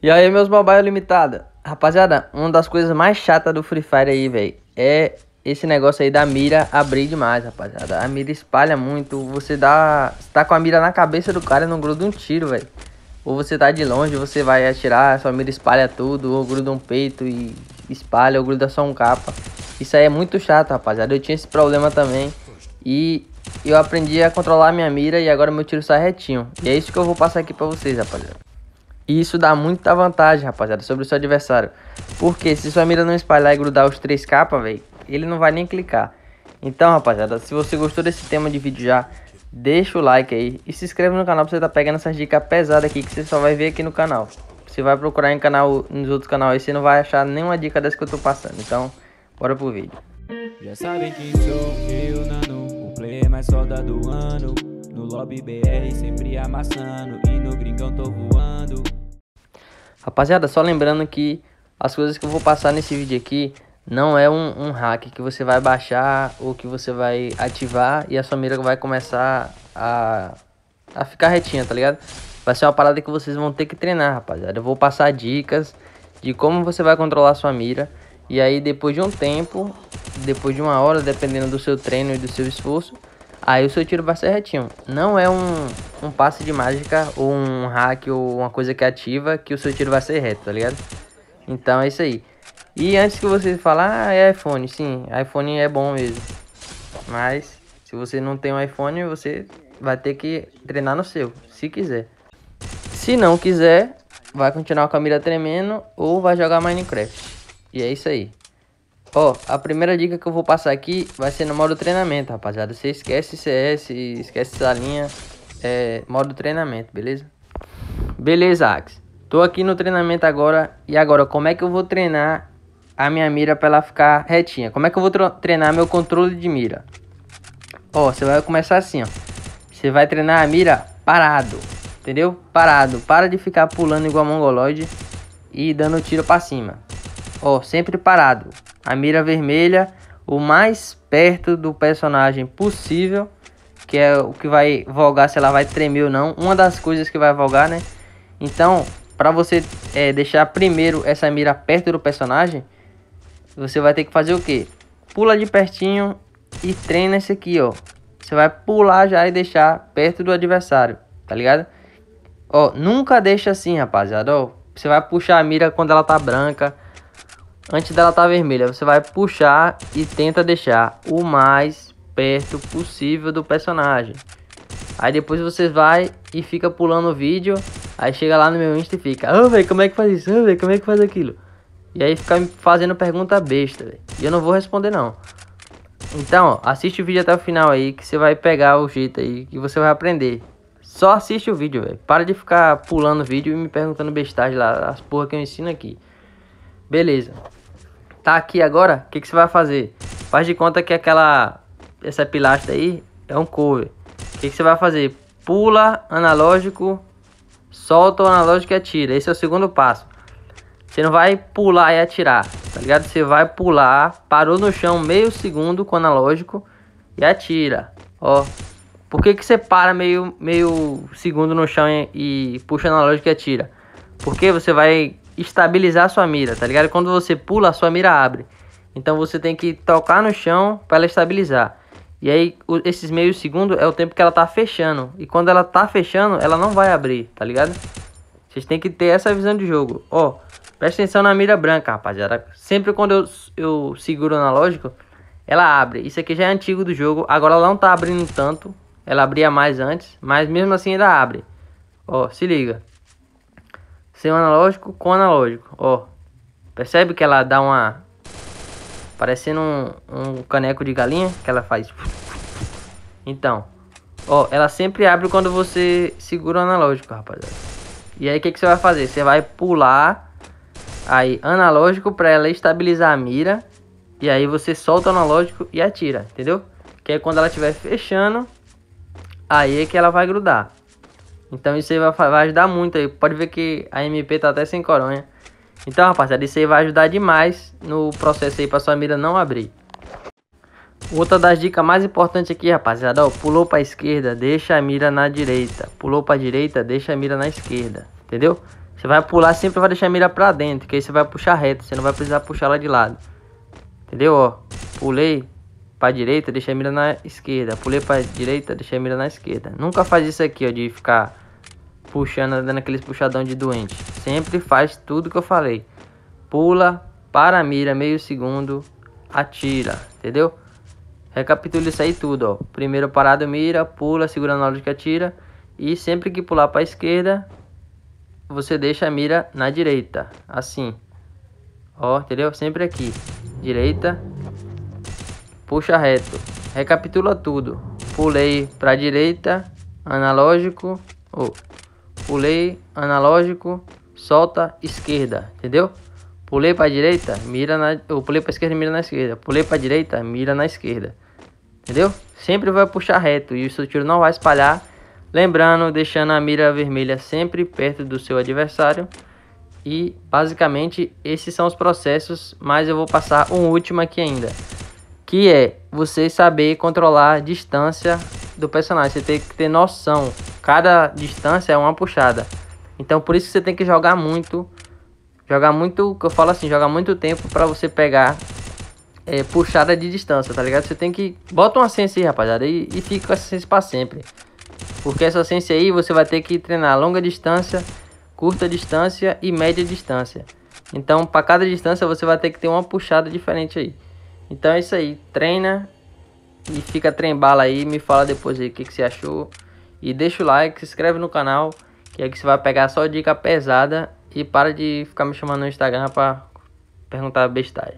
E aí, meus mobile limitada. Rapaziada, uma das coisas mais chatas do Free Fire aí, velho, é esse negócio aí da mira abrir demais, rapaziada. A mira espalha muito, você dá... Você tá com a mira na cabeça do cara e não gruda um tiro, velho. Ou você tá de longe, você vai atirar, sua mira espalha tudo, ou gruda um peito e espalha, ou gruda só um capa. Isso aí é muito chato, rapaziada. Eu tinha esse problema também. E eu aprendi a controlar minha mira e agora meu tiro sai retinho. E é isso que eu vou passar aqui pra vocês, rapaziada. E isso dá muita vantagem, rapaziada, sobre o seu adversário. Porque se sua mira não espalhar e grudar os três capas, velho, ele não vai nem clicar. Então, rapaziada, se você gostou desse tema de vídeo já, deixa o like aí e se inscreve no canal pra você tá pegando essas dicas pesadas aqui que você só vai ver aqui no canal. Você vai procurar em canal, nos outros canais aí, você não vai achar nenhuma dica dessa que eu tô passando. Então, bora pro vídeo. Já sabem que sou eu, Nano, o player mais soldado do ano. No lobby BR sempre amassando e no gringão tô voando. Rapaziada, só lembrando que as coisas que eu vou passar nesse vídeo aqui não é um, um, hack que você vai baixar ou que você vai ativar e a sua mira vai começar a, a ficar retinha, tá ligado? Vai ser uma parada que vocês vão ter que treinar, rapaziada. Eu vou passar dicas de como você vai controlar a sua mira e aí depois de um tempo, depois de uma hora, dependendo do seu treino e do seu esforço, aí o seu tiro vai ser retinho. Não é um, um passe de mágica ou um hack ou uma coisa que ativa que o seu tiro vai ser reto, tá ligado? Então é isso aí. E antes que você falar, ah, é iPhone, sim, iPhone é bom mesmo. Mas se você não tem um iPhone, você vai ter que treinar no seu, se quiser. Se não quiser, vai continuar com a mira tremendo ou vai jogar Minecraft. E é isso aí. Ó, a primeira dica que eu vou passar aqui vai ser no modo treinamento, rapaziada. Você esquece CS, esquece essa linha, é, modo treinamento, beleza? Beleza, Axe. Tô aqui no treinamento agora. E agora, como é que eu vou treinar a minha mira pra ela ficar retinha? Como é que eu vou treinar meu controle de mira? Ó, você vai começar assim, ó. Você vai treinar a mira parado, entendeu? Parado. Para de ficar pulando igual mongoloide e dando tiro pra cima. Ó, sempre parado a mira vermelha o mais perto do personagem possível, que é o que vai vogar se ela vai tremer ou não, uma das coisas que vai vogar, né? Então, para você é, deixar primeiro essa mira perto do personagem, você vai ter que fazer o que? Pula de pertinho e treina esse aqui, ó. Você vai pular já e deixar perto do adversário, tá ligado? Ó, nunca deixa assim, rapaziada, ó. Você vai puxar a mira quando ela tá branca, antes dela estar tá vermelha, você vai puxar e tenta deixar o mais perto possível do personagem. Aí depois você vai e fica pulando o vídeo, aí chega lá no meu Insta e fica, ah, oh, velho, como é que faz isso? Ah, oh, velho, como é que faz aquilo? E aí fica me fazendo pergunta besta, E eu não vou responder não. Então, ó, assiste o vídeo até o final aí, que você vai pegar o jeito aí, que você vai aprender. Só assiste o vídeo, velho. Para de ficar pulando o vídeo e me perguntando bestagem lá, as porra que eu ensino aqui. Beleza tá aqui agora, o que, que você vai fazer? Faz de conta que aquela... Essa pilastra aí é um cover. O que, que você vai fazer? Pula, analógico, solta o analógico e atira. Esse é o segundo passo. Você não vai pular e atirar, tá ligado? Você vai pular, parou no chão meio segundo com o analógico e atira. Ó, por que, que você para meio, meio segundo no chão e, e puxa analógico e atira? Porque você vai estabilizar a sua mira, tá ligado? Quando você pula, a sua mira abre. Então você tem que tocar no chão para ela estabilizar. E aí esses meio segundo é o tempo que ela tá fechando. E quando ela tá fechando, ela não vai abrir, tá ligado? Vocês têm que ter essa visão de jogo. Ó, presta atenção na mira branca, rapaziada. Sempre quando eu, eu seguro o analógico, ela abre. Isso aqui já é antigo do jogo. Agora ela não tá abrindo tanto. Ela abria mais antes, mas mesmo assim ainda abre. Ó, se liga sem o analógico com o analógico, ó. Percebe que ela dá uma... Parecendo um, um caneco de galinha que ela faz. Então, ó, ela sempre abre quando você segura o analógico, rapaziada. E aí o que, que você vai fazer? Você vai pular aí analógico para ela estabilizar a mira. E aí você solta o analógico e atira, entendeu? Que é quando ela estiver fechando, aí é que ela vai grudar. Então isso aí vai, vai ajudar muito aí. Pode ver que a MP tá até sem coronha. Então, rapaziada, isso aí vai ajudar demais no processo aí pra sua mira não abrir. Outra das dicas mais importantes aqui, rapaziada, ó, pulou pra esquerda, deixa a mira na direita. Pulou pra direita, deixa a mira na esquerda, entendeu? Você vai pular, sempre vai deixar a mira pra dentro, que aí você vai puxar reto, você não vai precisar puxar lá de lado. Entendeu, ó? Pulei pra direita, deixa a mira na esquerda. Pulei pra direita, deixa a mira na esquerda. Nunca faz isso aqui, ó, de ficar puxando, dando aqueles puxadão de doente. Sempre faz tudo que eu falei. Pula, para a mira, meio segundo, atira, entendeu? Recapitula isso aí tudo, ó. Primeiro parado, mira, pula, segura analógico atira. E sempre que pular para a esquerda, você deixa a mira na direita, assim. Ó, entendeu? Sempre aqui. Direita, puxa reto. Recapitula tudo. Pulei para direita, analógico, ou oh, pulei, analógico, solta, esquerda, entendeu? Pulei para direita, mira na, eu pulei para esquerda, mira na esquerda. Pulei para direita, mira na esquerda. Entendeu? Sempre vai puxar reto e o seu tiro não vai espalhar. Lembrando, deixando a mira vermelha sempre perto do seu adversário. E basicamente esses são os processos, mas eu vou passar um último aqui ainda. Que é você saber controlar a distância do personagem. Você tem que ter noção Cada distância é uma puxada. Então por isso você tem que jogar muito. Jogar muito, que eu falo assim, jogar muito tempo para você pegar é, puxada de distância, tá ligado? Você tem que. Bota uma ciência aí, rapaziada, e, e fica com essa ciência pra sempre. Porque essa ciência aí você vai ter que treinar longa distância, curta distância e média distância. Então, para cada distância você vai ter que ter uma puxada diferente aí. Então é isso aí, treina e fica trem bala aí, me fala depois aí o que, que você achou. E deixa o like, se inscreve no canal, que aqui é você vai pegar só dica pesada e para de ficar me chamando no Instagram para perguntar besteira.